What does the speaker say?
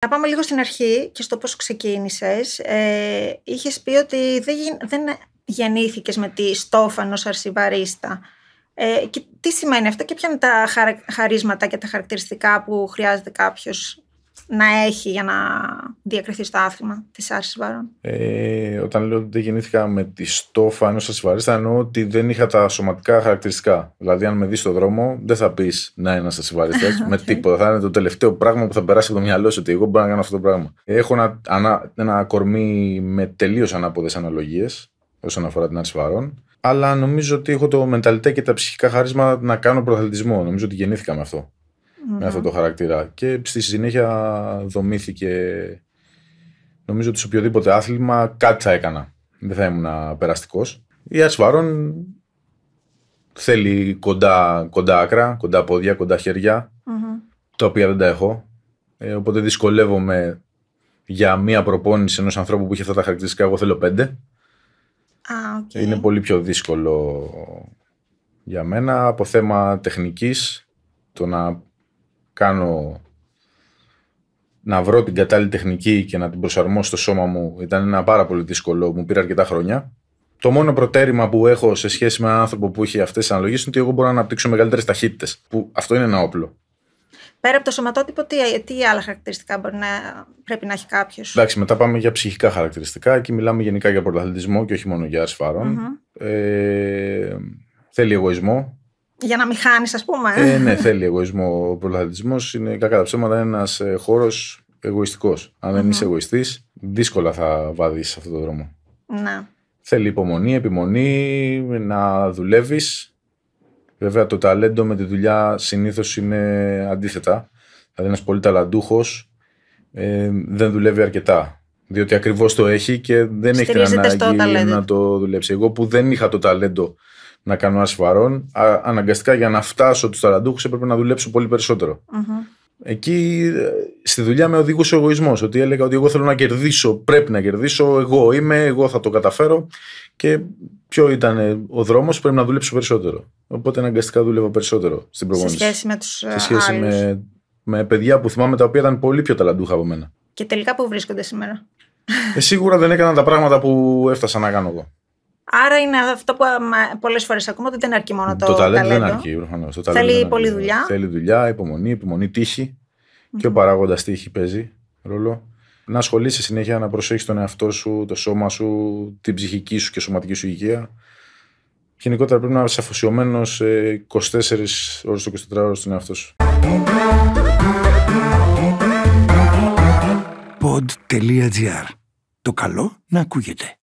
Να πάμε λίγο στην αρχή και στο πώς ξεκίνησες. Ε, είχες πει ότι δεν, δεν γεννήθηκες με τη στόφανος αρσιβαρίστα. Ε, τι σημαίνει αυτό και ποια είναι τα χαρίσματα και τα χαρακτηριστικά που χρειάζεται κάποιος να έχει για να διακριθεί στο άθλημα της άρσης βάρων. Ε, όταν λέω ότι δεν γεννήθηκα με τη στόφα ενός ασυμβαρίστα, εννοώ ότι δεν είχα τα σωματικά χαρακτηριστικά. Δηλαδή, αν με δεις στον δρόμο, δεν θα πεις να είναι ένας ασυμβαρίστα με τίποτα. Θα είναι το τελευταίο πράγμα που θα περάσει από το μυαλό σου ότι εγώ μπορώ να κάνω αυτό το πράγμα. Έχω ένα, ανα, ένα κορμί με τελείως ανάποδες αναλογίες όσον αφορά την άρσης βάρων. Αλλά νομίζω ότι έχω το μενταλιτέ και τα ψυχικά χαρίσματα να κάνω προαθλητισμό. Νομίζω ότι γεννήθηκα με αυτό με αυτό το χαρακτήρα. Και στη συνέχεια δομήθηκε. Νομίζω ότι σε οποιοδήποτε άθλημα κάτι θα έκανα. Δεν θα ήμουν περαστικός. Η ασφάρον θελει θέλει κοντά, κοντά άκρα, κοντά πόδια, κοντά τα οποία δεν τα έχω. Ε, οπότε δυσκολεύομαι για μία προπόνηση ενός ανθρώπου που έχει αυτά τα χαρακτηριστικά. Εγώ θέλω πέντε. Είναι πολύ πιο δύσκολο για μένα από θέμα τεχνικής το να κάνω να βρω την κατάλληλη τεχνική και να την προσαρμόσω στο σώμα μου ήταν ένα πάρα πολύ δύσκολο, μου πήρε αρκετά χρόνια. Το μόνο προτέρημα που έχω σε σχέση με έναν άνθρωπο που έχει αυτές τις αναλογίες είναι ότι εγώ μπορώ να αναπτύξω μεγαλύτερες ταχύτητες. Που αυτό είναι ένα όπλο. Πέρα από το σωματότυπο, τι, τι άλλα χαρακτηριστικά μπορεί να, πρέπει να έχει κάποιος. Εντάξει, μετά πάμε για ψυχικά χαρακτηριστικά. και μιλάμε γενικά για πρωταθλητισμό και όχι μόνο για ασφαρον mm Mm-hmm. Ε, θέλει εγωισμό. Για να μη χάνεις, ας πούμε. Ε. ε, ναι, θέλει εγωισμό. Ο πρωταθλητισμός είναι κακά τα ψέματα ένας ε, χώρος εγωιστικός. Αν δεν mm είσαι εγωιστής, δύσκολα θα βαδεί σε αυτόν τον δρόμο. Να. Θέλει υπομονή, επιμονή, να δουλεύεις. Βέβαια, το ταλέντο με τη δουλειά συνήθως είναι αντίθετα. Δηλαδή, ένας πολύ ταλαντούχος ε, δεν δουλεύει αρκετά. Διότι ακριβώς το έχει και δεν έχει την ανάγκη να το δουλέψει. Εγώ που δεν είχα το ταλέντο να κάνω ένα Αναγκαστικά για να φτάσω τους ταραντούχους έπρεπε να δουλέψω πολύ Εκεί ε, στη δουλειά με οδηγούσε ο εγωισμός. Ότι έλεγα ότι εγώ θέλω να κερδίσω, πρέπει να κερδίσω. Εγώ είμαι, εγώ θα το καταφέρω. Και ποιο ήταν ε, ο δρόμος, πρέπει να δουλέψω περισσότερο. Οπότε αναγκαστικά δούλευα περισσότερο στην προγόνιση. Σε σχέση ε, με τους Σε σχέση με, με παιδιά που θυμάμαι τα οποία ήταν πολύ πιο ταλαντούχα από μένα. Και τελικά πού βρίσκονται σήμερα. Ε, σίγουρα δεν έκανα τα πράγματα που έφτασα να κάνω εγώ. Άρα είναι αυτό που πολλές φορές ακούμε ότι δεν αρκεί μόνο το, το ταλέντο. δεν αρκεί προφανώς. Θέλει πολλή δουλειά. Θέλει δουλειά, υπομονή, υπομονή, Και ο παράγοντας τύχη παίζει ρόλο. Να ασχολείσαι συνέχεια, να προσέχεις τον εαυτό σου, το σώμα σου, την ψυχική σου και σωματική σου υγεία. Γενικότερα πρέπει να είσαι αφοσιωμένος 24 ώρες το 24 ωρο στον εαυτό σου. Το καλό να ακούγεται.